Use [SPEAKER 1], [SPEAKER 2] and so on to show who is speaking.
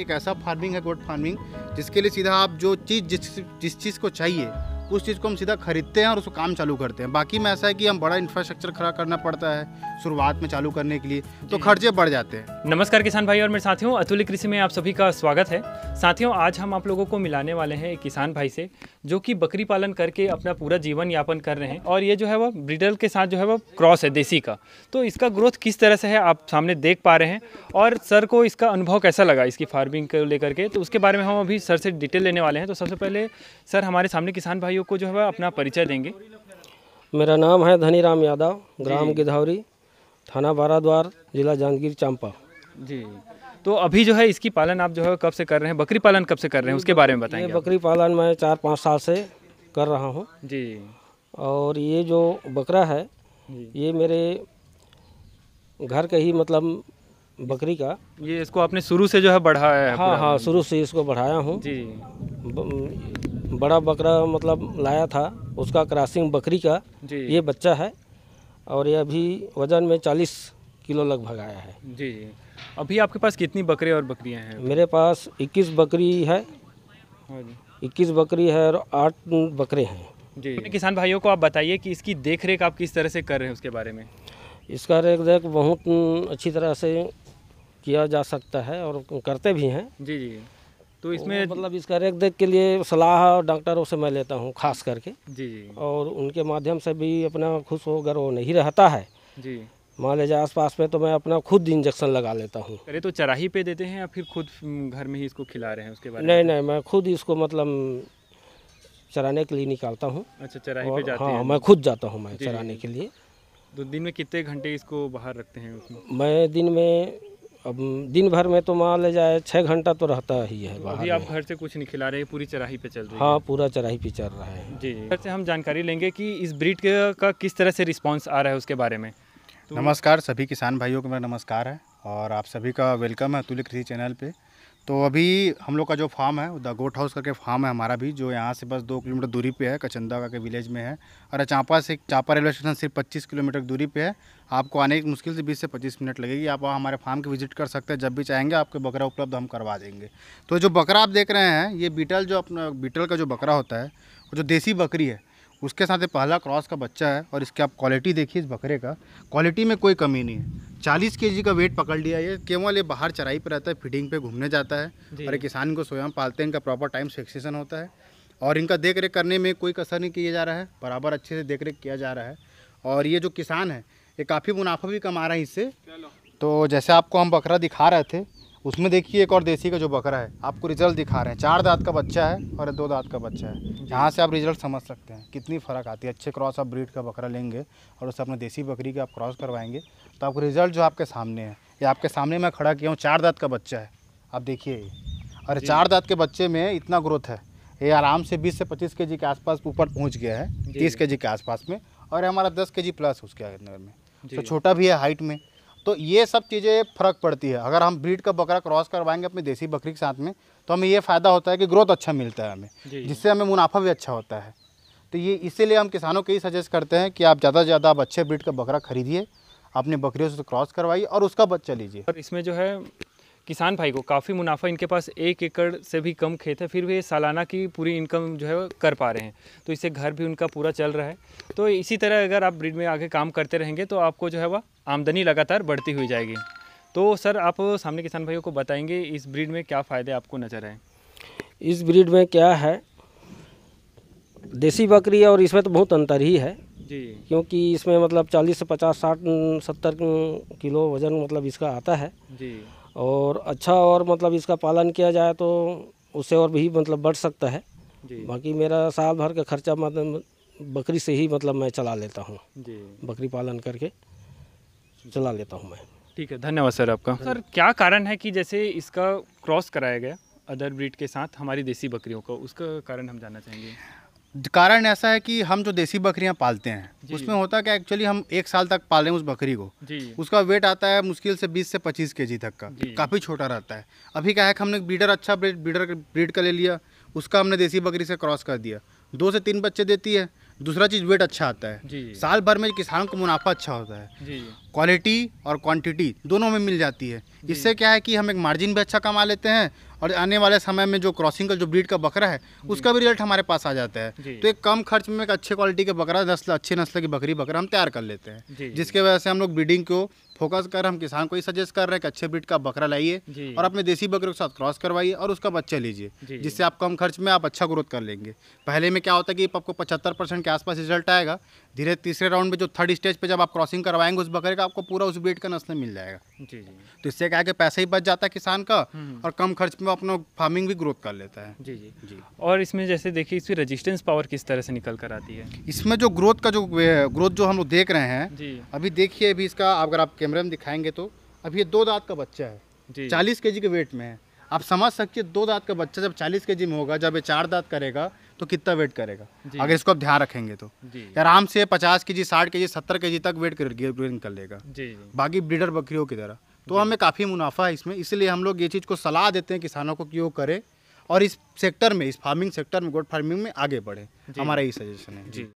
[SPEAKER 1] एक ऐसा फार्मिंग है गोट फार्मिंग जिसके लिए सीधा आप जो चीज़ जिस जिस चीज़ को चाहिए उस चीज़ को हम सीधा खरीदते हैं और उसको काम चालू करते हैं बाकी में ऐसा है कि हम बड़ा इंफ्रास्ट्रक्चर खड़ा करना पड़ता है शुरुआत में चालू करने के लिए तो खर्चे बढ़ जाते हैं
[SPEAKER 2] नमस्कार किसान भाई और मेरे साथियों अतुल कृषि में आप सभी का स्वागत है साथियों आज हम आप लोगों को मिलाने वाले हैं एक किसान भाई से जो कि बकरी पालन करके अपना पूरा जीवन यापन कर रहे हैं और ये जो है वो ब्रिडल के साथ जो है वो क्रॉस है देसी का तो इसका ग्रोथ किस तरह से है आप सामने देख पा रहे हैं और सर को इसका अनुभव कैसा लगा इसकी फार्मिंग को लेकर के तो उसके बारे में हम अभी सर से डिटेल लेने वाले हैं तो सबसे पहले सर हमारे सामने किसान भाई भाइयों को जो है अपना परिचय देंगे
[SPEAKER 3] मेरा नाम है धनी राम यादव ग्राम गिधावरी थाना बाराद्वार जिला जांजगीर चांपा जी तो अभी जो है इसकी पालन आप जो है कब से कर रहे हैं बकरी पालन कब से कर रहे हैं उसके बारे में बताएंगे बकरी पालन मैं चार पाँच साल से कर रहा हूँ जी और ये जो बकरा है ये मेरे घर के ही मतलब बकरी का ये इसको आपने शुरू से जो है बढ़ाया है हाँ हाँ शुरू से इसको बढ़ाया हूँ जी बड़ा बकरा मतलब लाया था उसका क्रॉसिंग बकरी का ये बच्चा है और ये अभी वजन में चालीस किलो लगभग आया है जी जी अभी आपके पास कितनी बकरे और बकरियां हैं मेरे पास इक्कीस बकरी है हाँ इक्कीस बकरी है और आठ बकरे हैं
[SPEAKER 2] जी किसान भाइयों को आप बताइए कि इसकी देख रेख आप किस तरह से कर रहे हैं उसके बारे में
[SPEAKER 3] इसका देख रेख बहुत अच्छी तरह से किया जा सकता है और करते भी हैं
[SPEAKER 2] जी जी तो, तो इसमें
[SPEAKER 3] मतलब इसका रेख देख के लिए सलाह डॉक्टरों से मैं लेता हूँ खास करके जी जी और उनके माध्यम से भी अपना खुश हो अगर वो नहीं रहता है जी मान लीजिए आस पास में तो मैं अपना खुद इंजेक्शन लगा लेता हूँ
[SPEAKER 2] अरे तो चराही पे देते हैं या फिर खुद घर में ही इसको खिला रहे हैं उसके बाद नहीं नहीं
[SPEAKER 3] मैं खुद इसको मतलब चराने के लिए निकालता हूँ अच्छा चराही पे जाते हाँ, हैं मैं खुद जाता हूँ मैं चराने के
[SPEAKER 2] लिए तो दिन में कितने घंटे इसको बाहर रखते हैं
[SPEAKER 3] मैं दिन में अब दिन भर में तो मान ले जाए छः घंटा तो रहता ही है तो अभी आप
[SPEAKER 2] घर से कुछ नहीं खिला रहे हैं पूरी चराही पे चल हाँ, रहे है हाँ
[SPEAKER 3] पूरा चराही पे चल रहा है
[SPEAKER 2] जी
[SPEAKER 1] घर
[SPEAKER 3] से हम
[SPEAKER 2] जानकारी लेंगे कि इस ब्रीड का किस तरह से रिस्पांस आ रहा है उसके बारे में तो... नमस्कार
[SPEAKER 1] सभी किसान भाइयों को मेरा नमस्कार है और आप सभी का वेलकम है अतुल कृषि चैनल पर तो अभी हम लोग का जो फार्म है द गोट हाउस करके फार्म है हमारा भी जो यहाँ से बस दो किलोमीटर दूरी पे है कचंदा के विलेज में है और चांपा से चांपा रेलवे स्टेशन सिर्फ 25 किलोमीटर दूरी पे है आपको आने की मुश्किल से 20 से 25 मिनट लगेगी आप हमारे फार्म की विजिट कर सकते हैं जब भी चाहेंगे आपके बकरा उपलब्ध हम करवा देंगे तो जो बकरा आप देख रहे हैं ये बीटल जो अपना बीटल का जो बकरा होता है जो देसी बकरी है उसके साथ पहला क्रॉस का बच्चा है और इसकी आप क्वालिटी देखिए इस बकरे का क्वालिटी में कोई कमी नहीं है चालीस के का वेट पकड़ लिया ये केवल ये बाहर चराई पर रहता है फीडिंग पे घूमने जाता है और किसान को स्वयं पालते हैं इनका प्रॉपर टाइम सेक्सेशन होता है और इनका देख रेख करने में कोई कसर नहीं किया जा रहा है बराबर अच्छे से देख रेख किया जा रहा है और ये जो किसान है ये काफ़ी मुनाफा भी कमा रहा है इससे तो जैसे आपको हम बकरा दिखा रहे थे उसमें देखिए एक और देसी का जो बकरा है आपको रिजल्ट दिखा रहे हैं चार दांत का बच्चा है और दो दांत का बच्चा है यहाँ से आप रिजल्ट समझ सकते हैं कितनी फ़र्क आती है अच्छे क्रॉस आप ब्रीड का बकरा लेंगे और उससे अपने देसी बकरी का आप क्रॉस करवाएंगे तो आपको रिजल्ट जो आपके सामने है ये आपके सामने मैं खड़ा किया हूँ चार दांत का बच्चा है आप देखिए और चार दांत के बच्चे में इतना ग्रोथ है ये आराम से बीस से पच्चीस के के आसपास ऊपर पहुँच गया है तीस के के आसपास में और हमारा दस के प्लस उसके अंदर में तो छोटा भी है हाइट में तो ये सब चीज़ें फ़र्क पड़ती है अगर हम ब्रीड का बकरा क्रॉस करवाएंगे अपनी देसी बकरी के साथ में तो हमें ये फ़ायदा होता है कि ग्रोथ अच्छा मिलता है हमें जिससे हमें मुनाफा भी अच्छा होता है तो ये इसीलिए हम किसानों को ये सजेस्ट करते हैं कि आप ज़्यादा से ज़्यादा आप अच्छे ब्रीड का बकरा खरीदिए अपने बकरियों से तो क्रॉस करवाइए और उसका बच्चा लीजिए और इसमें जो है
[SPEAKER 2] किसान भाई को काफ़ी मुनाफा इनके पास एक एकड़ से भी कम खेत है फिर भी ये सालाना की पूरी इनकम जो है कर पा रहे हैं तो इससे घर भी उनका पूरा चल रहा है तो इसी तरह अगर आप ब्रिड में आगे काम करते रहेंगे तो आपको जो है वह आमदनी लगातार बढ़ती हुई जाएगी तो सर आप सामने किसान भाइयों को बताएंगे इस ब्रिड में क्या
[SPEAKER 3] फ़ायदे आपको नज़र आए इस ब्रिड में क्या है देसी बकरी और इसमें तो बहुत अंतर ही है जी क्योंकि इसमें मतलब 40 से 50 साठ सत्तर किलो वज़न मतलब इसका आता है जी और अच्छा और मतलब इसका पालन किया जाए तो उससे और भी मतलब बढ़ सकता है जी बाकी मेरा साल भर का खर्चा मतलब बकरी से ही मतलब मैं चला लेता हूँ जी बकरी पालन करके चला लेता हूँ मैं
[SPEAKER 2] ठीक है धन्यवाद सर आपका सर क्या कारण है कि जैसे इसका क्रॉस कराया
[SPEAKER 1] गया अदर ब्रीड
[SPEAKER 2] के साथ हमारी देसी बकरियों का उसका कारण हम जानना चाहेंगे
[SPEAKER 1] कारण ऐसा है कि हम जो देसी बकरियां पालते हैं उसमें होता है क्या एक्चुअली हम एक साल तक पालें उस बकरी को उसका वेट आता है मुश्किल से 20 से 25 केजी तक का काफ़ी छोटा रहता है अभी क्या है कि हमने ब्रीडर अच्छा ब्रीड ब्रीडर ब्रीड का ले लिया उसका हमने देसी बकरी से क्रॉस कर दिया दो से तीन बच्चे देती है दूसरा चीज़ वेट अच्छा आता है साल भर में किसान को मुनाफा अच्छा होता है क्वालिटी और क्वांटिटी दोनों में मिल जाती है इससे क्या है कि हम एक मार्जिन भी अच्छा कमा लेते हैं और आने वाले समय में जो क्रॉसिंग का जो ब्रीड का बकरा है उसका भी रिजल्ट हमारे पास आ जाता है तो एक कम खर्च में एक अच्छे क्वालिटी के बकरा नस्ल अच्छे नस्ल की बकरी बकरा हम तैयार कर लेते हैं जिसके वजह से हम लोग ब्रीडिंग को फोकस कर हम किसान को ही सजेस्ट कर रहे हैं कि अच्छे ब्रीड का बकरा लाइए और अपने देसी बकरे के साथ क्रॉस करवाइए और उसका बच्चा लीजिए जिससे आप कम खर्च में आप अच्छा ग्रोथ कर लेंगे पहले में क्या होता है कि आपको पचहत्तर परसेंट के आसपास रिजल्ट आएगा धीरे तीसरे राउंड में जो थर्ड स्टेज पर जब आप क्रॉसिंग करवाएंगे उस बकरे का आपको पूरा उस ब्रीड का नस्ल मिल जाएगा जी जी तो इससे क्या है कि पैसा ही बच जाता है किसान का हम्म, हम्म। और कम खर्च में अपना फार्मिंग भी ग्रोथ कर लेता है जी जी
[SPEAKER 2] जी और इसमें जैसे देखिए इसकी रजिस्टेंस पावर किस तरह से निकल
[SPEAKER 1] कर आती है इसमें जो ग्रोथ का जो ग्रोथ जो हम लोग देख रहे हैं अभी देखिए अभी इसका अगर आप कैमरे में दिखाएंगे तो अभी ये दो दांत का बच्चा
[SPEAKER 3] है चालीस
[SPEAKER 1] के के वेट में है आप समझ सकते दो दांत का बच्चा जब चालीस के जी में होगा जब ये चार दांत करेगा तो कितना वेट करेगा अगर इसको आप ध्यान रखेंगे तो आराम से पचास के जी साठ के जी सत्तर के जी तक वेट कर लेगा बाकी ब्रीडर बकरियों की तरह तो हमें काफ़ी मुनाफा है इसमें इसलिए हम लोग ये चीज़ को सलाह देते हैं किसानों को कि वो करें और इस सेक्टर में इस फार्मिंग सेक्टर में गोड फार्मिंग में आगे बढ़े हमारा यही सजेशन है जी